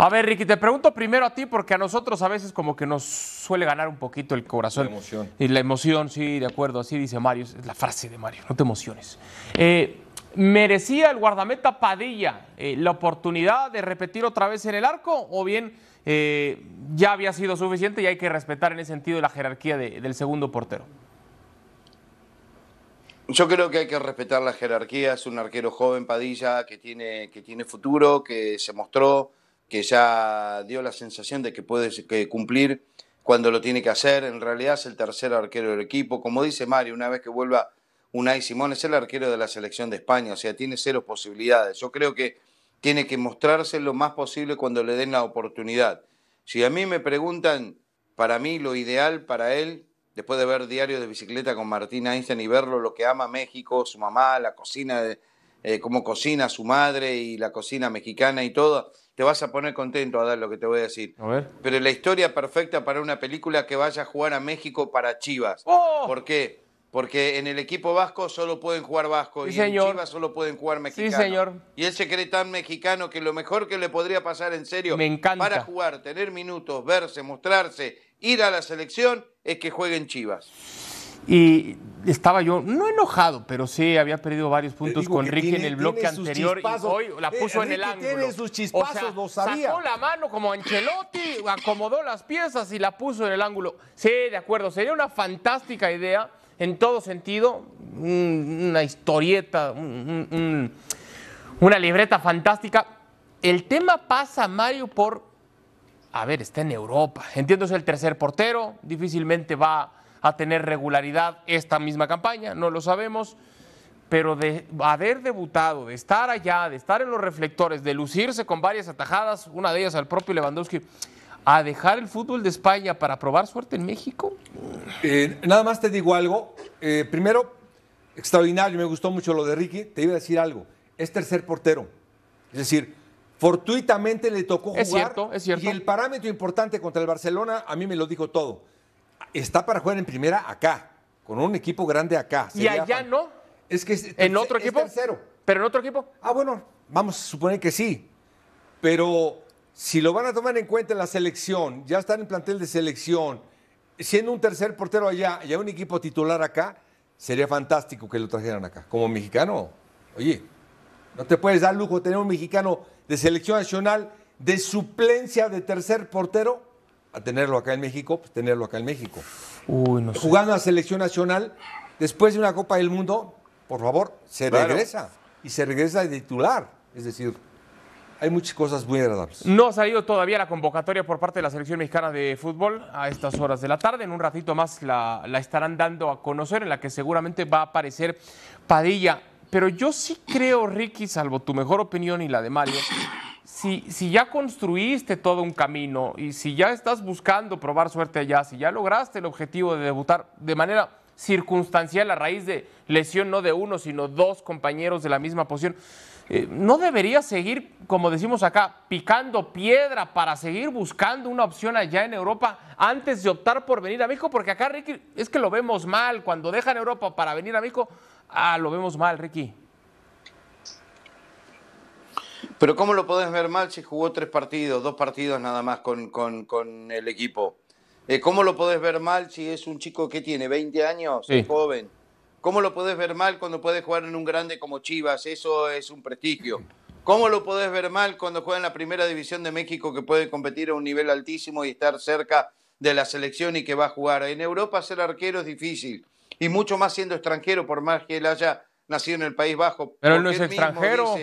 A ver, Ricky, te pregunto primero a ti, porque a nosotros a veces como que nos suele ganar un poquito el corazón. La emoción. Y la emoción, sí, de acuerdo, así dice Mario, es la frase de Mario, no te emociones. Eh, ¿Merecía el guardameta Padilla eh, la oportunidad de repetir otra vez en el arco? ¿O bien eh, ya había sido suficiente y hay que respetar en ese sentido la jerarquía del segundo portero? Yo creo que hay que respetar la jerarquía, es un arquero joven, Padilla, que tiene, que tiene futuro, que se mostró, que ya dio la sensación de que puede cumplir cuando lo tiene que hacer. En realidad es el tercer arquero del equipo. Como dice Mario, una vez que vuelva Unai Simón, es el arquero de la selección de España, o sea, tiene cero posibilidades. Yo creo que tiene que mostrarse lo más posible cuando le den la oportunidad. Si a mí me preguntan, para mí lo ideal para él, después de ver diarios de bicicleta con Martín Einstein y verlo, lo que ama México, su mamá, la cocina de, eh, como cocina su madre y la cocina mexicana y todo, te vas a poner contento a dar lo que te voy a decir. A ver. Pero la historia perfecta para una película que vaya a jugar a México para Chivas. ¡Oh! ¿Por qué? Porque en el equipo vasco solo pueden jugar vasco y en Chivas solo pueden jugar mexicano. señor. Y él se cree tan mexicano que lo mejor que le podría pasar en serio para jugar, tener minutos, verse, mostrarse, ir a la selección es que jueguen Chivas. Y estaba yo, no enojado, pero sí había perdido varios puntos con Ricky en el bloque anterior y hoy la puso eh, en el ángulo. o sea, Sacó la mano como Ancelotti, acomodó las piezas y la puso en el ángulo. Sí, de acuerdo, sería una fantástica idea en todo sentido, una historieta, una libreta fantástica. El tema pasa, Mario, por, a ver, está en Europa, entiendo es el tercer portero, difícilmente va a tener regularidad esta misma campaña, no lo sabemos, pero de haber debutado, de estar allá, de estar en los reflectores, de lucirse con varias atajadas, una de ellas al propio Lewandowski, a dejar el fútbol de España para probar suerte en México? Eh, nada más te digo algo. Eh, primero, extraordinario, me gustó mucho lo de Ricky. Te iba a decir algo. Es tercer portero. Es decir, fortuitamente le tocó jugar. Y el parámetro importante contra el Barcelona, a mí me lo dijo todo está para jugar en primera acá, con un equipo grande acá. ¿Y allá no? Es que en otro equipo. Es tercero. Pero en otro equipo. Ah, bueno, vamos a suponer que sí. Pero si lo van a tomar en cuenta en la selección, ya están en plantel de selección, siendo un tercer portero allá y hay un equipo titular acá, sería fantástico que lo trajeran acá. Como mexicano, oye, no te puedes dar lujo tener un mexicano de selección nacional de suplencia de tercer portero a tenerlo acá en México, pues tenerlo acá en México. Uy, no sé. Jugando a selección nacional, después de una Copa del Mundo, por favor, se regresa. Y se regresa de titular. Es decir, hay muchas cosas muy agradables. No ha salido todavía la convocatoria por parte de la selección mexicana de fútbol a estas horas de la tarde. En un ratito más la, la estarán dando a conocer, en la que seguramente va a aparecer Padilla. Pero yo sí creo, Ricky, salvo tu mejor opinión y la de Mario, si, ya construiste todo un camino y si ya estás buscando probar suerte allá, si ya lograste el objetivo de debutar de manera circunstancial a raíz de lesión no de uno, sino dos compañeros de la misma posición. Eh, ¿No deberías seguir, como decimos acá, picando piedra para seguir buscando una opción allá en Europa antes de optar por venir a México? Porque acá, Ricky, es que lo vemos mal. Cuando dejan Europa para venir a México, ah, lo vemos mal, Ricky. Pero ¿cómo lo podés ver mal si jugó tres partidos, dos partidos nada más con, con, el equipo? Eh, ¿Cómo lo podés ver mal si es un chico que tiene 20 años, sí. joven? ¿Cómo lo podés ver mal cuando puede jugar en un grande como Chivas? Eso es un prestigio. ¿Cómo lo podés ver mal cuando juega en la primera división de México que puede competir a un nivel altísimo y estar cerca de la selección y que va a jugar? En Europa ser arquero es difícil y mucho más siendo extranjero por más que él haya nacido en el País Bajo. Pero él no es extranjero.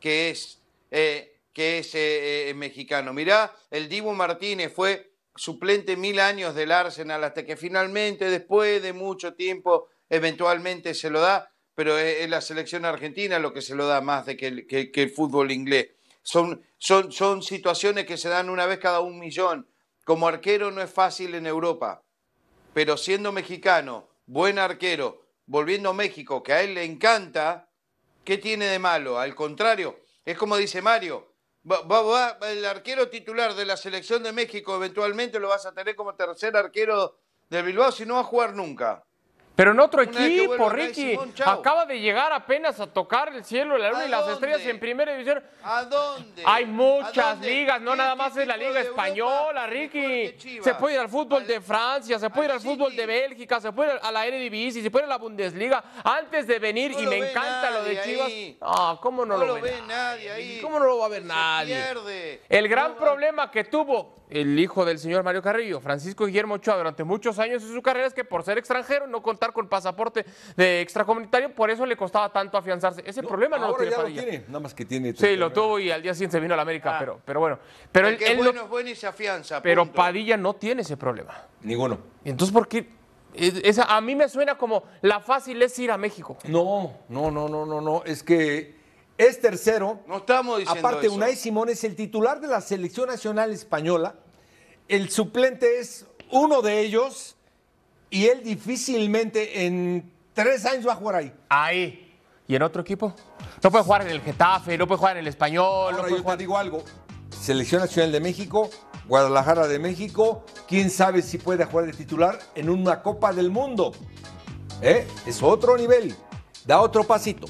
que es eh, que eh, eh, es mexicano. Mirá, el Divo Martínez fue suplente mil años del Arsenal hasta que finalmente, después de mucho tiempo, eventualmente se lo da, pero es, la selección argentina lo que se lo da más de que el, fútbol inglés. Son, son, son situaciones que se dan una vez cada un millón. Como arquero no es fácil en Europa, pero siendo mexicano, buen arquero, volviendo a México, que a él le encanta, ¿qué tiene de malo? Al contrario, es como dice Mario, el arquero titular de la selección de México eventualmente lo vas a tener como tercer arquero del Bilbao si no va a jugar nunca. Pero en otro equipo, Ricky, acaba de llegar apenas a tocar el cielo, la luna y las estrellas en primera división. ¿A dónde? Hay muchas ligas, no nada más es la liga española, Ricky. Se puede ir al fútbol de Francia, se puede ir al fútbol de Bélgica, se puede ir a la Eredivisie, se puede ir a la Bundesliga. Antes de venir, y me encanta lo de Chivas. Ah, ¿cómo no, lo, ve nadie? ahí? ¿Cómo no lo va a ver nadie? El gran problema que tuvo el hijo del señor Mario Carrillo, Francisco Guillermo Ochoa, durante muchos años de su carrera es que por ser extranjero no contó con pasaporte de extracomunitario, por eso le costaba tanto afianzarse. Ese problema no lo tiene, ya lo tiene nada más que tiene. Sí, lo tuvo y al día siguiente se vino a la América, ah. pero, pero bueno. Pero Pero Padilla no tiene ese problema. Ninguno. Entonces, ¿por qué? a mí me suena como la fácil es ir a México. No, no, no, no, no, no. Es que es tercero. No estamos diciendo Aparte, Unai Simón es el titular de la selección nacional española. El suplente es uno de ellos y él difícilmente en tres años va a jugar ahí. Ahí. ¿Y en otro equipo? No puede jugar en el Getafe, no puede jugar en el Español. Ahora yo te digo algo. Selección Nacional de México, Guadalajara de México, quién sabe si puede jugar de titular en una Copa del Mundo. ¿Eh? Es otro nivel. Da otro pasito.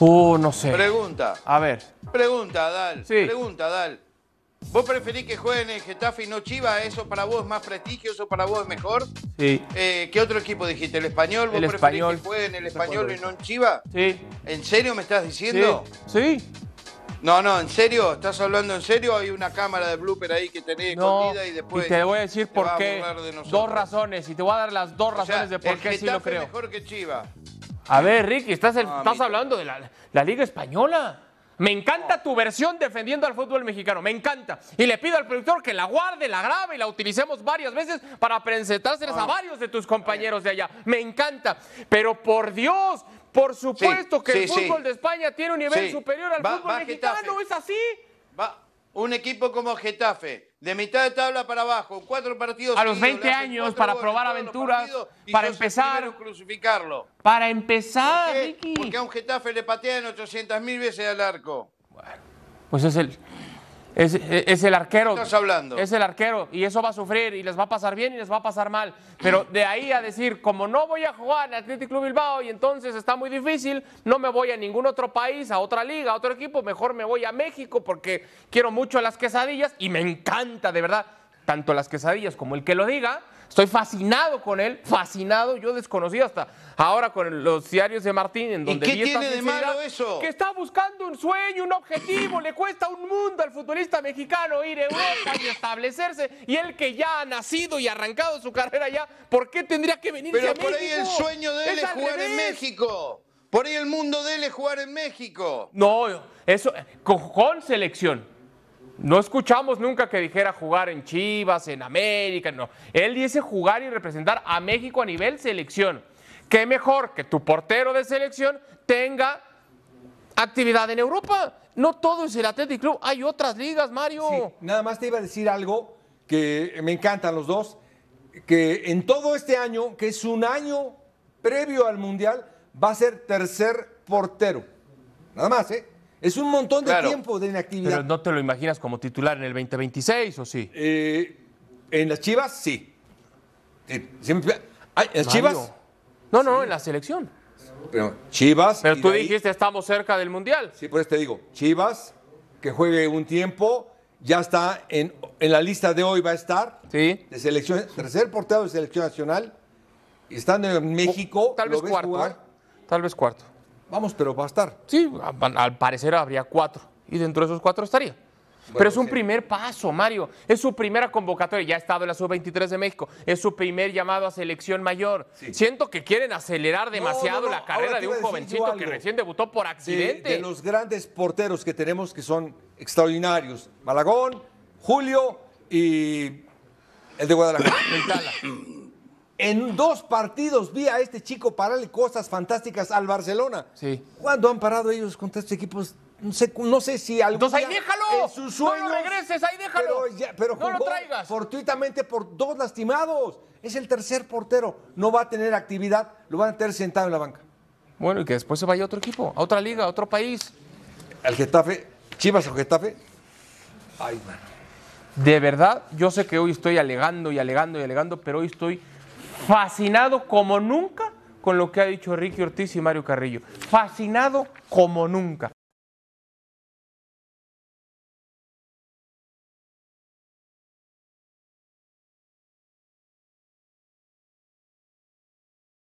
Uh, no sé. Pregunta. A ver. Pregunta, Dal. Sí. Pregunta, Dal. ¿Vos preferís que jueguen en Getafe y no Chiva? ¿Eso para vos es más prestigioso? ¿Para vos es mejor? Sí. Eh, ¿Qué otro equipo dijiste? ¿El español? ¿Vos el preferís español. que en el español y no en Chiva? Sí. ¿En serio me estás diciendo? Sí. No, no, ¿en serio? ¿Estás hablando en serio? Hay una cámara de blooper ahí que tenéis no, escondida y después. Y te voy a decir por qué. Dos razones. Y te voy a dar las dos razones de por qué sí lo creo. mejor que Chiva. A ver, Ricky, estás, estás hablando de la, la Liga Española. Me encanta tu versión defendiendo al fútbol mexicano, me encanta. Y le pido al productor que la guarde, la grabe y la utilicemos varias veces para presentárselas a ah. varios de tus compañeros de allá. Me encanta. Pero por Dios, por supuesto que el fútbol de España tiene un nivel superior al fútbol mexicano, ¿es así? Va. Un equipo como Getafe, de mitad de tabla para abajo, cuatro partidos. A los 20 años para probar aventuras, para empezar. Crucificarlo. Para empezar, Porque a un Getafe le patean 800.000 mil veces al arco. Bueno, pues es el. E, es, el arquero. hablando? Es el arquero y eso va a sufrir y les va a pasar bien y les va a pasar mal. Pero de ahí a decir, como no voy a jugar en Atlético Club Bilbao y entonces está muy difícil, no me voy a ningún otro país, a otra liga, a otro equipo, mejor me voy a México porque quiero mucho las quesadillas y me encanta de verdad tanto las quesadillas como el que lo diga. Estoy fascinado con él, fascinado. Yo desconocí hasta ahora con los diarios de Martín, en donde ¿Y qué tiene de malo eso? Que está buscando un sueño, un objetivo. Le cuesta un mundo al futbolista mexicano ir a Europa y establecerse. Y él que ya ha nacido y arrancado su carrera ya, ¿por qué tendría que venir a México? Pero por ahí el sueño de él es, jugar en México. Por ahí el mundo de él es jugar en México. No, eso eh, cojón selección. No escuchamos nunca que dijera jugar en Chivas, en América, no. Él dice jugar y representar a México a nivel selección. ¿Qué mejor que tu portero de selección tenga actividad en Europa? No todo es el Athletic Club, hay otras ligas, Mario. Sí, nada más te iba a decir algo que me encantan los dos, que en todo este año, que es un año previo al Mundial, va a ser tercer portero. Nada más, ¿eh? Es un montón de tiempo de inactividad. Pero no te lo imaginas como titular en el 2026, ¿o sí? Eh, en las Chivas, sí. ¿En las Chivas? No, no, en la selección. Pero, Chivas. Pero tú dijiste, estamos cerca del Mundial. Sí, por eso te digo, Chivas, que juegue un tiempo, ya está en, la lista de hoy, va a estar. Sí. De selección, tercer portero de selección nacional, estando en México. ¿eh? tal vez cuarto. tal vez cuarto. Vamos, pero va a estar. Sí, al parecer habría cuatro. Y dentro de esos cuatro estaría. pero es un primer paso, Mario. Es su primera convocatoria. Ya ha estado en la sub-23 de México. Es su primer llamado a selección mayor. Siento que quieren acelerar demasiado la carrera de un jovencito que recién debutó por accidente. De, de, los grandes porteros que tenemos que son extraordinarios. Malagón, Julio y el de Guadalajara. En dos partidos vi a este chico pararle cosas fantásticas al Barcelona. Sí. ¿Cuándo han parado ellos contra estos equipos? No sé, si algún Entonces ahí déjalo. En no lo regreses, ahí déjalo. Pero, ya, no lo traigas. Fortuitamente por dos lastimados. Es el tercer portero. No va a tener actividad, lo van a tener sentado en la banca. Bueno, y que después se vaya a otro equipo, a otra liga, a otro país. Al Getafe, Chivas o Getafe. Ay, mano. De verdad, yo sé que hoy estoy alegando y alegando y alegando, pero hoy estoy fascinado como nunca con lo que ha dicho Ricky Ortiz y Mario Carrillo. Fascinado como nunca.